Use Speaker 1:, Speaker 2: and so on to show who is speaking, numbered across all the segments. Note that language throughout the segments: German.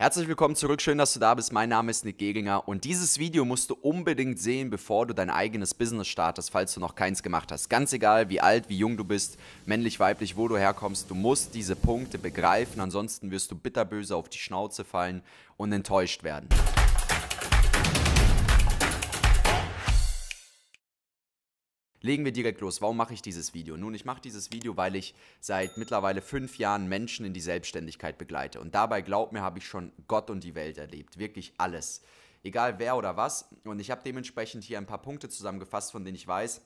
Speaker 1: Herzlich willkommen zurück, schön, dass du da bist. Mein Name ist Nick Geglinger und dieses Video musst du unbedingt sehen, bevor du dein eigenes Business startest, falls du noch keins gemacht hast. Ganz egal, wie alt, wie jung du bist, männlich, weiblich, wo du herkommst, du musst diese Punkte begreifen, ansonsten wirst du bitterböse auf die Schnauze fallen und enttäuscht werden. Legen wir direkt los. Warum mache ich dieses Video? Nun, ich mache dieses Video, weil ich seit mittlerweile fünf Jahren Menschen in die Selbstständigkeit begleite. Und dabei, glaubt mir, habe ich schon Gott und die Welt erlebt. Wirklich alles. Egal wer oder was. Und ich habe dementsprechend hier ein paar Punkte zusammengefasst, von denen ich weiß,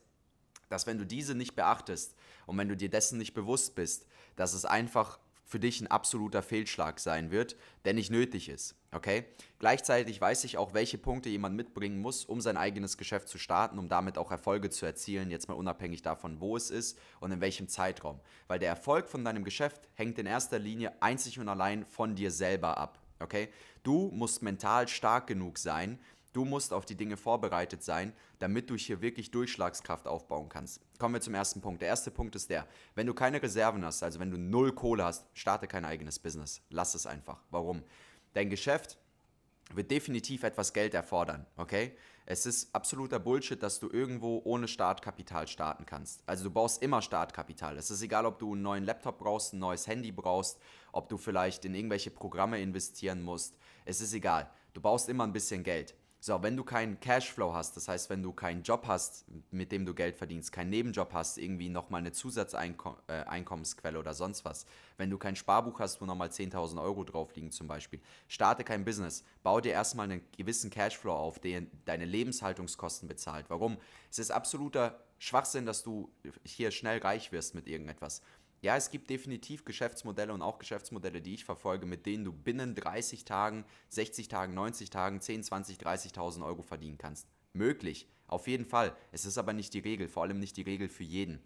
Speaker 1: dass wenn du diese nicht beachtest und wenn du dir dessen nicht bewusst bist, dass es einfach für dich ein absoluter Fehlschlag sein wird, der nicht nötig ist. Okay? Gleichzeitig weiß ich auch, welche Punkte jemand mitbringen muss, um sein eigenes Geschäft zu starten, um damit auch Erfolge zu erzielen, jetzt mal unabhängig davon, wo es ist und in welchem Zeitraum. Weil der Erfolg von deinem Geschäft hängt in erster Linie einzig und allein von dir selber ab. Okay? Du musst mental stark genug sein, Du musst auf die Dinge vorbereitet sein, damit du hier wirklich Durchschlagskraft aufbauen kannst. Kommen wir zum ersten Punkt. Der erste Punkt ist der, wenn du keine Reserven hast, also wenn du null Kohle hast, starte kein eigenes Business. Lass es einfach. Warum? Dein Geschäft wird definitiv etwas Geld erfordern, okay? Es ist absoluter Bullshit, dass du irgendwo ohne Startkapital starten kannst. Also du brauchst immer Startkapital. Es ist egal, ob du einen neuen Laptop brauchst, ein neues Handy brauchst, ob du vielleicht in irgendwelche Programme investieren musst. Es ist egal. Du baust immer ein bisschen Geld. So, wenn du keinen Cashflow hast, das heißt, wenn du keinen Job hast, mit dem du Geld verdienst, keinen Nebenjob hast, irgendwie nochmal eine Zusatzeinkommensquelle äh, oder sonst was, wenn du kein Sparbuch hast, wo nochmal 10.000 Euro drauf liegen zum Beispiel, starte kein Business, bau dir erstmal einen gewissen Cashflow auf, der deine Lebenshaltungskosten bezahlt. Warum? Es ist absoluter Schwachsinn, dass du hier schnell reich wirst mit irgendetwas. Ja, es gibt definitiv Geschäftsmodelle und auch Geschäftsmodelle, die ich verfolge, mit denen du binnen 30 Tagen, 60 Tagen, 90 Tagen 10, 20, 30.000 Euro verdienen kannst. Möglich, auf jeden Fall. Es ist aber nicht die Regel, vor allem nicht die Regel für jeden.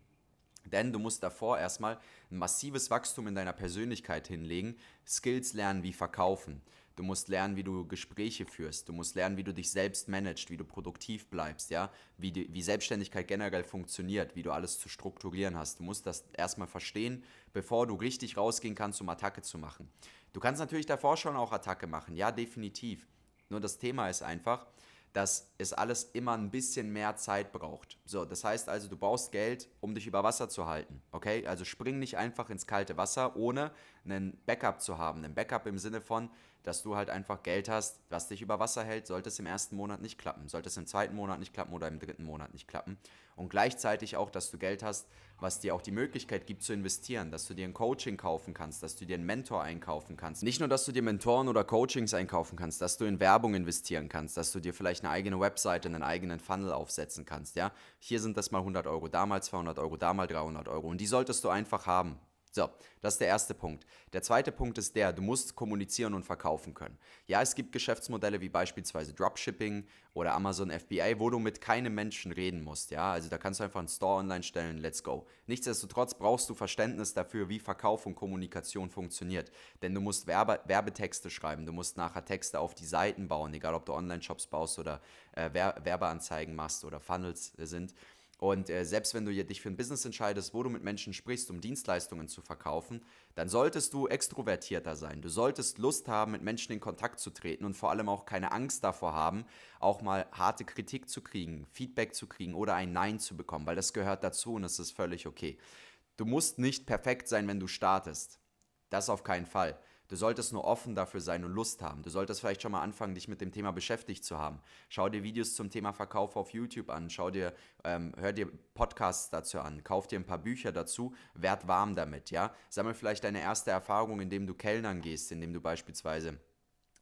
Speaker 1: Denn du musst davor erstmal ein massives Wachstum in deiner Persönlichkeit hinlegen, Skills lernen wie verkaufen, Du musst lernen, wie du Gespräche führst. Du musst lernen, wie du dich selbst managst, wie du produktiv bleibst, ja. Wie, die, wie Selbstständigkeit generell funktioniert, wie du alles zu strukturieren hast. Du musst das erstmal verstehen, bevor du richtig rausgehen kannst, um Attacke zu machen. Du kannst natürlich davor schon auch Attacke machen, ja, definitiv. Nur das Thema ist einfach, dass es alles immer ein bisschen mehr Zeit braucht. So, das heißt also, du brauchst Geld, um dich über Wasser zu halten. Okay? Also spring nicht einfach ins kalte Wasser, ohne einen Backup zu haben. Ein Backup im Sinne von, dass du halt einfach Geld hast, was dich über Wasser hält, sollte es im ersten Monat nicht klappen, sollte es im zweiten Monat nicht klappen oder im dritten Monat nicht klappen und gleichzeitig auch, dass du Geld hast, was dir auch die Möglichkeit gibt zu investieren, dass du dir ein Coaching kaufen kannst, dass du dir einen Mentor einkaufen kannst. Nicht nur, dass du dir Mentoren oder Coachings einkaufen kannst, dass du in Werbung investieren kannst, dass du dir vielleicht eine eigene Webseite, einen eigenen Funnel aufsetzen kannst, ja. Hier sind das mal 100 Euro, damals 200 Euro, damals 300 Euro und die solltest du einfach haben. So, das ist der erste Punkt. Der zweite Punkt ist der, du musst kommunizieren und verkaufen können. Ja, es gibt Geschäftsmodelle wie beispielsweise Dropshipping oder Amazon FBA, wo du mit keinem Menschen reden musst. Ja, also da kannst du einfach einen Store online stellen, let's go. Nichtsdestotrotz brauchst du Verständnis dafür, wie Verkauf und Kommunikation funktioniert. Denn du musst Werbe Werbetexte schreiben, du musst nachher Texte auf die Seiten bauen, egal ob du Online-Shops baust oder äh, Werbeanzeigen machst oder Funnels sind. Und äh, selbst wenn du dich für ein Business entscheidest, wo du mit Menschen sprichst, um Dienstleistungen zu verkaufen, dann solltest du extrovertierter sein. Du solltest Lust haben, mit Menschen in Kontakt zu treten und vor allem auch keine Angst davor haben, auch mal harte Kritik zu kriegen, Feedback zu kriegen oder ein Nein zu bekommen, weil das gehört dazu und es ist völlig okay. Du musst nicht perfekt sein, wenn du startest. Das auf keinen Fall. Du solltest nur offen dafür sein und Lust haben. Du solltest vielleicht schon mal anfangen, dich mit dem Thema beschäftigt zu haben. Schau dir Videos zum Thema Verkauf auf YouTube an, schau dir, ähm, hör dir Podcasts dazu an, kauf dir ein paar Bücher dazu, werd warm damit, ja. Sammel vielleicht deine erste Erfahrung, indem du Kellnern gehst, indem du beispielsweise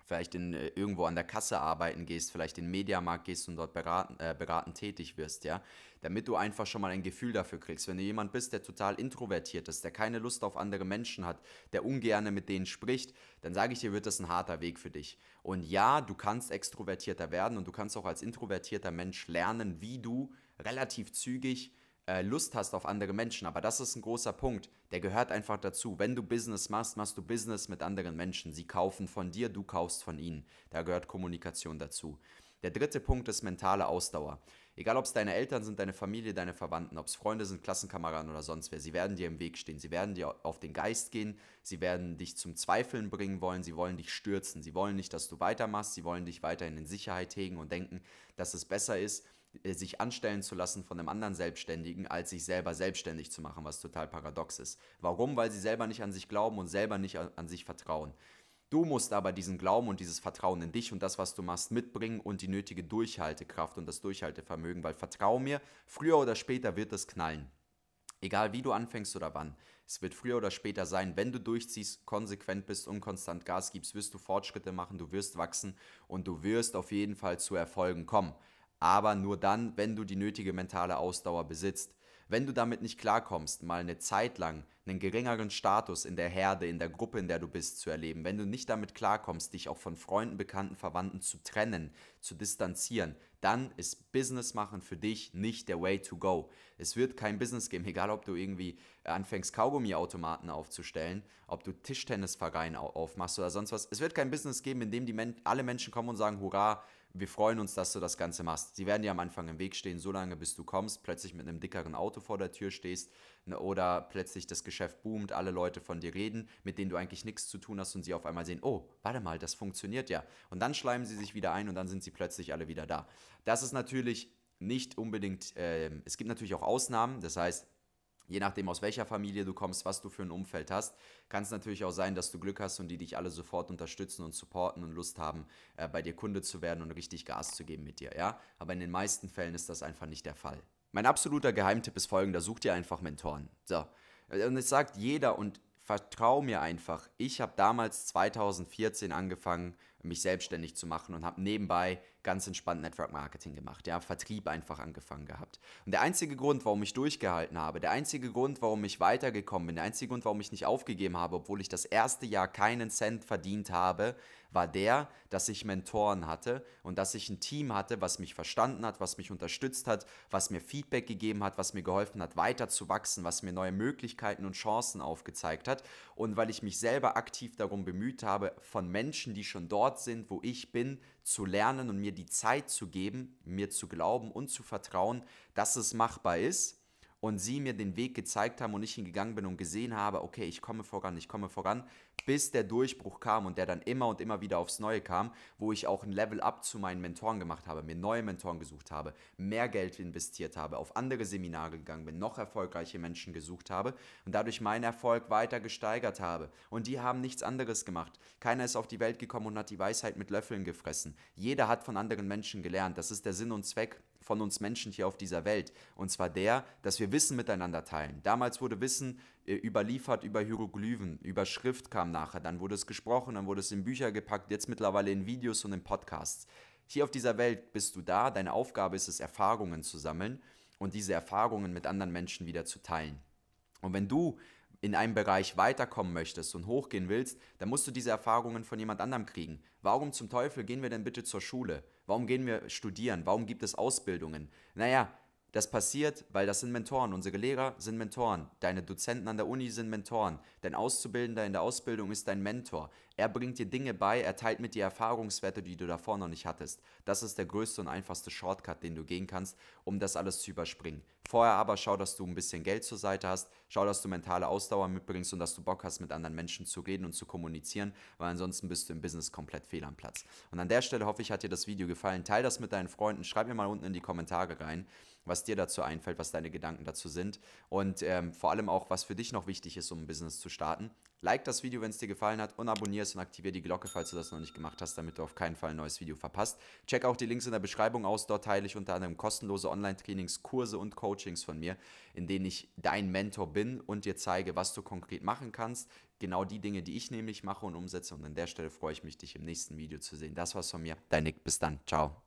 Speaker 1: vielleicht in, äh, irgendwo an der Kasse arbeiten gehst, vielleicht in den Mediamarkt gehst und dort beraten, äh, beraten tätig wirst, ja. Damit du einfach schon mal ein Gefühl dafür kriegst. Wenn du jemand bist, der total introvertiert ist, der keine Lust auf andere Menschen hat, der ungerne mit denen spricht, dann sage ich dir, wird das ein harter Weg für dich. Und ja, du kannst extrovertierter werden und du kannst auch als introvertierter Mensch lernen, wie du relativ zügig äh, Lust hast auf andere Menschen. Aber das ist ein großer Punkt. Der gehört einfach dazu. Wenn du Business machst, machst du Business mit anderen Menschen. Sie kaufen von dir, du kaufst von ihnen. Da gehört Kommunikation dazu. Der dritte Punkt ist mentale Ausdauer. Egal, ob es deine Eltern sind, deine Familie, deine Verwandten, ob es Freunde sind, Klassenkameraden oder sonst wer, sie werden dir im Weg stehen, sie werden dir auf den Geist gehen, sie werden dich zum Zweifeln bringen wollen, sie wollen dich stürzen, sie wollen nicht, dass du weitermachst, sie wollen dich weiterhin in Sicherheit hegen und denken, dass es besser ist, äh, sich anstellen zu lassen von einem anderen Selbstständigen, als sich selber selbstständig zu machen, was total paradox ist. Warum? Weil sie selber nicht an sich glauben und selber nicht an sich vertrauen. Du musst aber diesen Glauben und dieses Vertrauen in dich und das, was du machst, mitbringen und die nötige Durchhaltekraft und das Durchhaltevermögen, weil vertrau mir, früher oder später wird es knallen. Egal wie du anfängst oder wann, es wird früher oder später sein, wenn du durchziehst, konsequent bist und konstant Gas gibst, wirst du Fortschritte machen, du wirst wachsen und du wirst auf jeden Fall zu Erfolgen kommen aber nur dann, wenn du die nötige mentale Ausdauer besitzt. Wenn du damit nicht klarkommst, mal eine Zeit lang einen geringeren Status in der Herde, in der Gruppe, in der du bist, zu erleben, wenn du nicht damit klarkommst, dich auch von Freunden, Bekannten, Verwandten zu trennen, zu distanzieren, dann ist Business machen für dich nicht der Way to go. Es wird kein Business geben, egal ob du irgendwie äh, anfängst, Kaugummiautomaten aufzustellen, ob du Tischtennisverein aufmachst oder sonst was. Es wird kein Business geben, in dem die Men alle Menschen kommen und sagen, hurra, wir freuen uns, dass du das Ganze machst. Sie werden dir am Anfang im Weg stehen, solange bis du kommst, plötzlich mit einem dickeren Auto vor der Tür stehst oder plötzlich das Geschäft boomt, alle Leute von dir reden, mit denen du eigentlich nichts zu tun hast und sie auf einmal sehen, oh, warte mal, das funktioniert ja. Und dann schleimen sie sich wieder ein und dann sind sie plötzlich alle wieder da. Das ist natürlich nicht unbedingt, äh, es gibt natürlich auch Ausnahmen, das heißt, je nachdem aus welcher Familie du kommst, was du für ein Umfeld hast, kann es natürlich auch sein, dass du Glück hast und die dich alle sofort unterstützen und supporten und Lust haben, äh, bei dir Kunde zu werden und richtig Gas zu geben mit dir, ja? Aber in den meisten Fällen ist das einfach nicht der Fall. Mein absoluter Geheimtipp ist folgender, such dir einfach Mentoren. So. Und es sagt jeder und vertrau mir einfach, ich habe damals 2014 angefangen mich selbstständig zu machen und habe nebenbei ganz entspannt Network Marketing gemacht, ja, Vertrieb einfach angefangen gehabt. Und der einzige Grund, warum ich durchgehalten habe, der einzige Grund, warum ich weitergekommen bin, der einzige Grund, warum ich nicht aufgegeben habe, obwohl ich das erste Jahr keinen Cent verdient habe, war der, dass ich Mentoren hatte und dass ich ein Team hatte, was mich verstanden hat, was mich unterstützt hat, was mir Feedback gegeben hat, was mir geholfen hat, weiter zu wachsen, was mir neue Möglichkeiten und Chancen aufgezeigt hat und weil ich mich selber aktiv darum bemüht habe, von Menschen, die schon dort Ort sind, wo ich bin, zu lernen und mir die Zeit zu geben, mir zu glauben und zu vertrauen, dass es machbar ist und sie mir den Weg gezeigt haben und ich hingegangen bin und gesehen habe, okay, ich komme voran, ich komme voran, bis der Durchbruch kam und der dann immer und immer wieder aufs Neue kam, wo ich auch ein Level Up zu meinen Mentoren gemacht habe, mir neue Mentoren gesucht habe, mehr Geld investiert habe, auf andere Seminare gegangen bin, noch erfolgreiche Menschen gesucht habe und dadurch meinen Erfolg weiter gesteigert habe. Und die haben nichts anderes gemacht. Keiner ist auf die Welt gekommen und hat die Weisheit mit Löffeln gefressen. Jeder hat von anderen Menschen gelernt. Das ist der Sinn und Zweck von uns Menschen hier auf dieser Welt. Und zwar der, dass wir Wissen miteinander teilen. Damals wurde Wissen äh, überliefert über Hieroglyphen, über Schrift kam nachher, dann wurde es gesprochen, dann wurde es in Bücher gepackt, jetzt mittlerweile in Videos und in Podcasts. Hier auf dieser Welt bist du da, deine Aufgabe ist es, Erfahrungen zu sammeln und diese Erfahrungen mit anderen Menschen wieder zu teilen. Und wenn du in einem Bereich weiterkommen möchtest und hochgehen willst, dann musst du diese Erfahrungen von jemand anderem kriegen. Warum zum Teufel gehen wir denn bitte zur Schule? Warum gehen wir studieren? Warum gibt es Ausbildungen? Naja, das passiert, weil das sind Mentoren. Unsere Lehrer sind Mentoren. Deine Dozenten an der Uni sind Mentoren. Dein Auszubildender in der Ausbildung ist dein Mentor. Er bringt dir Dinge bei, er teilt mit dir Erfahrungswerte, die du davor noch nicht hattest. Das ist der größte und einfachste Shortcut, den du gehen kannst, um das alles zu überspringen. Vorher aber schau, dass du ein bisschen Geld zur Seite hast, schau, dass du mentale Ausdauer mitbringst und dass du Bock hast, mit anderen Menschen zu reden und zu kommunizieren, weil ansonsten bist du im Business komplett fehl am Platz. Und an der Stelle hoffe ich, hat dir das Video gefallen. Teil das mit deinen Freunden, schreib mir mal unten in die Kommentare rein, was dir dazu einfällt, was deine Gedanken dazu sind und ähm, vor allem auch, was für dich noch wichtig ist, um ein Business zu starten. Like das Video, wenn es dir gefallen hat und abonnierst und aktiviere die Glocke, falls du das noch nicht gemacht hast, damit du auf keinen Fall ein neues Video verpasst. Check auch die Links in der Beschreibung aus. Dort teile ich unter anderem kostenlose Online-Trainings, Kurse und Coachings von mir, in denen ich dein Mentor bin und dir zeige, was du konkret machen kannst. Genau die Dinge, die ich nämlich mache und umsetze. Und an der Stelle freue ich mich, dich im nächsten Video zu sehen. Das war's von mir. Dein Nick. Bis dann. Ciao.